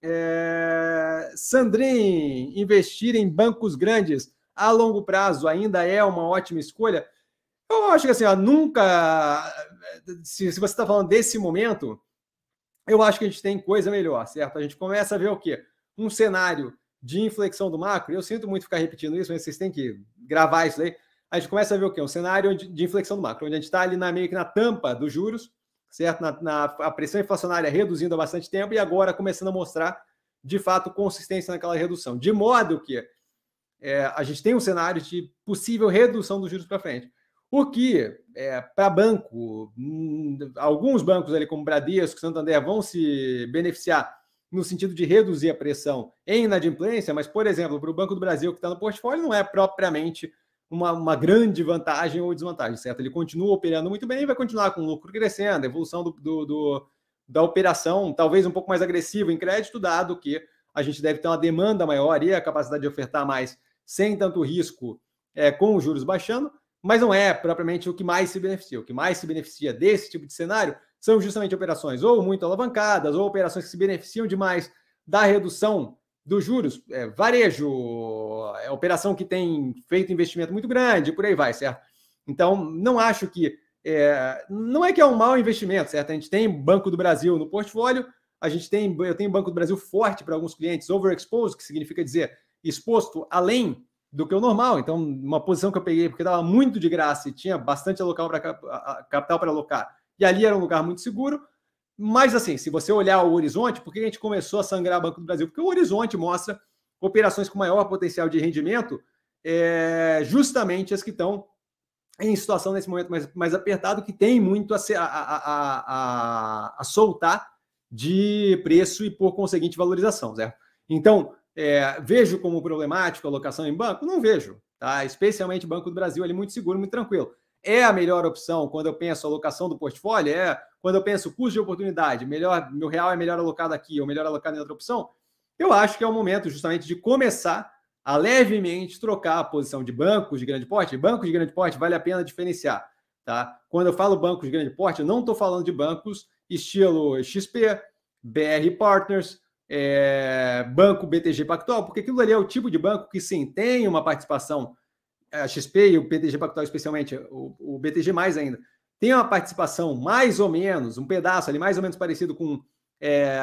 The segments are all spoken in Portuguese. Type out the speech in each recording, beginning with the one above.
É... Sandrin, investir em bancos grandes a longo prazo ainda é uma ótima escolha? Eu acho que assim, ó, nunca. Se, se você está falando desse momento, eu acho que a gente tem coisa melhor, certo? A gente começa a ver o quê? Um cenário de inflexão do macro. Eu sinto muito ficar repetindo isso, mas vocês têm que gravar isso aí. A gente começa a ver o quê? Um cenário de inflexão do macro, onde a gente está ali na, meio que na tampa dos juros certo? Na, na, a pressão inflacionária reduzindo há bastante tempo e agora começando a mostrar, de fato, consistência naquela redução. De modo que é, a gente tem um cenário de possível redução dos juros para frente. O que, é, para banco, hum, alguns bancos ali como Bradesco, Santander, vão se beneficiar no sentido de reduzir a pressão em inadimplência, mas, por exemplo, para o Banco do Brasil que está no portfólio, não é propriamente uma, uma grande vantagem ou desvantagem, certo? Ele continua operando muito bem e vai continuar com o lucro crescendo, evolução do, do, do, da operação, talvez um pouco mais agressiva em crédito, dado que a gente deve ter uma demanda maior e a capacidade de ofertar mais sem tanto risco é, com os juros baixando, mas não é propriamente o que mais se beneficia. O que mais se beneficia desse tipo de cenário são justamente operações ou muito alavancadas ou operações que se beneficiam demais da redução dos juros, é, varejo, é operação que tem feito investimento muito grande, por aí vai, certo? Então, não acho que. É, não é que é um mau investimento, certo? A gente tem Banco do Brasil no portfólio, a gente tem, eu tenho Banco do Brasil forte para alguns clientes, overexposed, que significa dizer exposto além do que o normal. Então, uma posição que eu peguei porque dava muito de graça e tinha bastante local pra, capital para alocar, e ali era um lugar muito seguro. Mas, assim, se você olhar o horizonte, por que a gente começou a sangrar o Banco do Brasil? Porque o horizonte mostra operações com maior potencial de rendimento, é, justamente as que estão em situação nesse momento mais, mais apertado, que tem muito a, ser, a, a, a, a, soltar de preço e, por conseguinte, valorização, certo? Então, é, vejo como problemático a alocação em banco? Não vejo, tá? Especialmente Banco do Brasil, ele é muito seguro, muito tranquilo é a melhor opção quando eu penso a alocação do portfólio, é quando eu penso custo de oportunidade, melhor, meu real é melhor alocado aqui ou melhor alocado em outra opção, eu acho que é o momento justamente de começar a levemente trocar a posição de bancos de grande porte. Bancos de grande porte vale a pena diferenciar, tá? Quando eu falo bancos de grande porte, eu não estou falando de bancos estilo XP, BR Partners, é, banco BTG Pactual, porque aquilo ali é o tipo de banco que sim tem uma participação é, a XP e o BTG Pactual especialmente, o, o BTG mais ainda, tem uma participação mais ou menos, um pedaço ali mais ou menos parecido com é,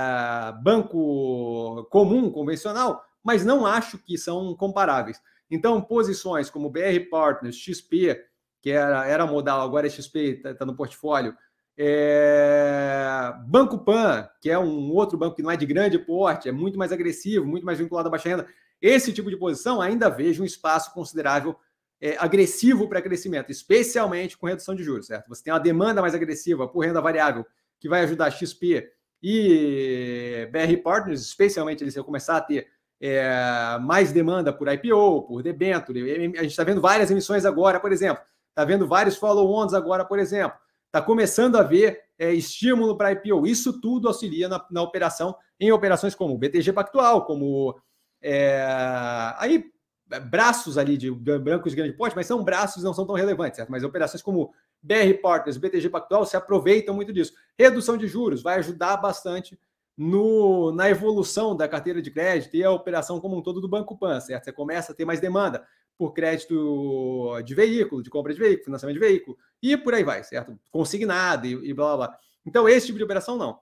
banco comum, convencional, mas não acho que são comparáveis. Então, posições como BR Partners, XP, que era, era modal, agora é XP, está tá no portfólio, é, Banco Pan, que é um outro banco que não é de grande porte, é muito mais agressivo, muito mais vinculado à baixa renda, esse tipo de posição ainda vejo um espaço considerável é, agressivo para crescimento, especialmente com redução de juros, certo? Você tem uma demanda mais agressiva por renda variável, que vai ajudar XP e eh, BR Partners, especialmente eles vão começar a ter é, mais demanda por IPO, por debenture. A gente está vendo várias emissões agora, por exemplo. Está vendo vários follow-ons agora, por exemplo. Está começando a ver é, estímulo para IPO. Isso tudo auxilia na, na, operação, em operações como o BTG Pactual, como. É, aí braços ali de brancos de grande porte, mas são braços, não são tão relevantes, certo? Mas operações como BR Partners, BTG Pactual se aproveitam muito disso. Redução de juros vai ajudar bastante no, na evolução da carteira de crédito e a operação como um todo do Banco Pan, certo? Você começa a ter mais demanda por crédito de veículo, de compra de veículo, financiamento de veículo e por aí vai, certo? Consignado e, e blá blá blá. Então, esse tipo de operação não.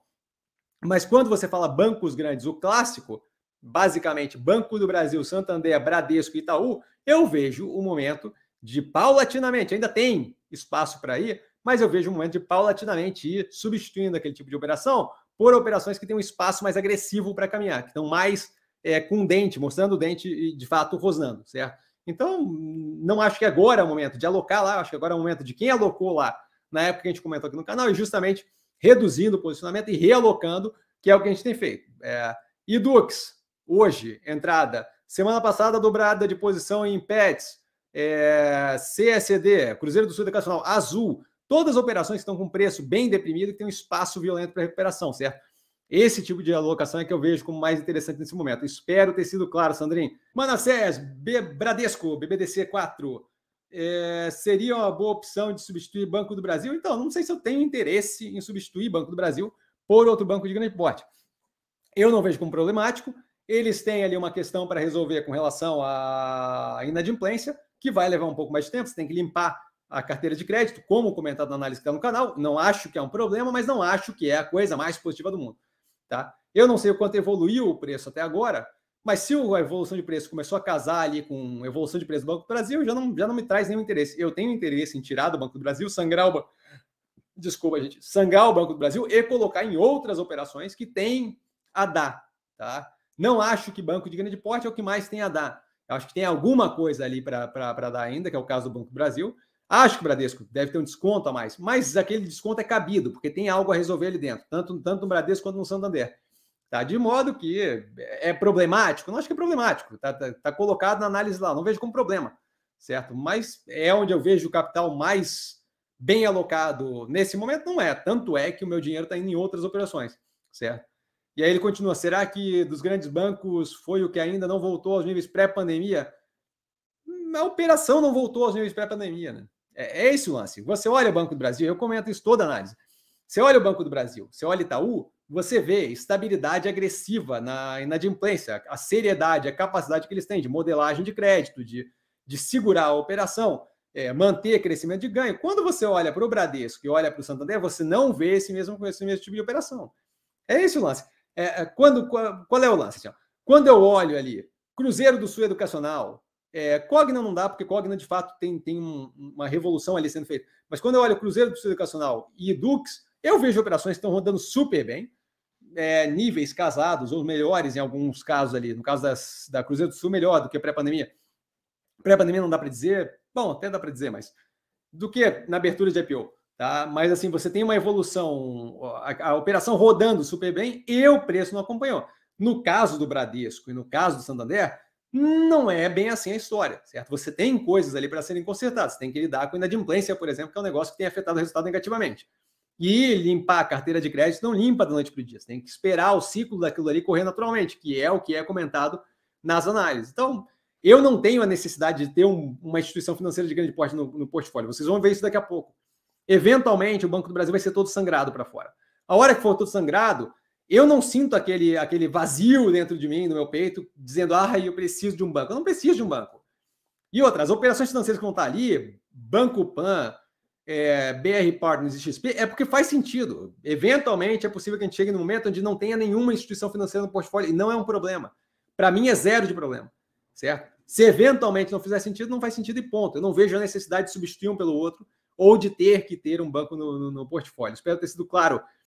Mas quando você fala bancos grandes, o clássico, basicamente Banco do Brasil, Santander, Bradesco e Itaú, eu vejo o momento de paulatinamente, ainda tem espaço para ir, mas eu vejo o momento de paulatinamente ir substituindo aquele tipo de operação por operações que têm um espaço mais agressivo para caminhar, que estão mais é, com dente, mostrando o dente e de fato rosnando, certo? Então, não acho que agora é o momento de alocar lá, acho que agora é o momento de quem alocou lá na época que a gente comentou aqui no canal e justamente reduzindo o posicionamento e realocando, que é o que a gente tem feito. É, Dux, hoje, entrada. Semana passada, dobrada de posição em PETs, é, eh, CSD, Cruzeiro do Sul Educacional, Azul. Todas as operações que estão com preço bem deprimido e tem um espaço violento para recuperação, certo? Esse tipo de alocação é que eu vejo como mais interessante nesse momento. Espero ter sido claro, Sandrinho. Manassés, B, Bradesco, BBDC 4. É, seria uma boa opção de substituir Banco do Brasil? Então, não sei se eu tenho interesse em substituir Banco do Brasil por outro banco de grande porte. Eu não vejo como problemático, eles têm ali uma questão para resolver com relação à inadimplência, que vai levar um pouco mais de tempo, você tem que limpar a carteira de crédito, como comentado na análise que está no canal. Não acho que é um problema, mas não acho que é a coisa mais positiva do mundo. Tá? Eu não sei o quanto evoluiu o preço até agora, mas se a evolução de preço começou a casar ali com a evolução de preço do Banco do Brasil, já não, já não me traz nenhum interesse. Eu tenho interesse em tirar do Banco do Brasil, sangrar o desculpa, gente, sangrar o Banco do Brasil e colocar em outras operações que tem a dar, tá? Não acho que banco de grande porte é o que mais tem a dar. Eu acho que tem alguma coisa ali para dar ainda, que é o caso do Banco do Brasil. Acho que o Bradesco deve ter um desconto a mais, mas aquele desconto é cabido, porque tem algo a resolver ali dentro, tanto, tanto no Bradesco quanto no Santander. Tá? De modo que é problemático? Não acho que é problemático, Está tá, tá colocado na análise lá, não vejo como problema, certo? Mas é onde eu vejo o capital mais bem alocado nesse momento? Não é, tanto é que o meu dinheiro está indo em outras operações, certo? E aí ele continua: será que dos grandes bancos foi o que ainda não voltou aos níveis pré-pandemia? A operação não voltou aos níveis pré-pandemia, né? É, é esse o lance. Você olha o Banco do Brasil, eu comento isso toda análise. Você olha o Banco do Brasil, você olha Itaú, você vê estabilidade agressiva na inadimplência, a seriedade, a capacidade que eles têm de modelagem de crédito, de, de segurar a operação, é, manter crescimento de ganho. Quando você olha para o Bradesco e olha para o Santander, você não vê esse mesmo, esse mesmo tipo de operação. É esse o lance. É, é, quando, qual é o lance? Assim, quando eu olho ali, Cruzeiro do Sul Educacional, é, Cogna não dá, porque Cogna de fato tem, tem um, uma revolução ali sendo feita. Mas quando eu olho Cruzeiro do Sul Educacional e Edux, eu vejo operações que estão rodando super bem, é, níveis casados ou melhores em alguns casos ali. No caso das, da Cruzeiro do Sul, melhor do que pré-pandemia. Pré-pandemia não dá para dizer, bom, até dá para dizer, mas do que na abertura de IPO. Tá? Mas assim, você tem uma evolução, a, a operação rodando super bem e o preço não acompanhou. No caso do Bradesco e no caso do Santander, não é bem assim a história, certo? Você tem coisas ali para serem consertadas, você tem que lidar com inadimplência, por exemplo, que é um negócio que tem afetado o resultado negativamente. E limpar a carteira de crédito não limpa da noite para o dia, você tem que esperar o ciclo daquilo ali correr naturalmente, que é o que é comentado nas análises. Então, eu não tenho a necessidade de ter um, uma instituição financeira de grande porte no, no portfólio, vocês vão ver isso daqui a pouco. Eventualmente, o Banco do Brasil vai ser todo sangrado para fora. A hora que for todo sangrado, eu não sinto aquele, aquele vazio dentro de mim, no meu peito, dizendo, ah, eu preciso de um banco. Eu não preciso de um banco. E outras, operações financeiras que vão estar ali, Banco Pan, é, BR Partners e XP, é porque faz sentido. Eventualmente, é possível que a gente chegue no momento onde não tenha nenhuma instituição financeira no portfólio, e não é um problema. Para mim, é zero de problema, certo? Se eventualmente não fizer sentido, não faz sentido e ponto. Eu não vejo a necessidade de substituir um pelo outro ou de ter que ter um banco no, no, no portfólio. Espero ter sido claro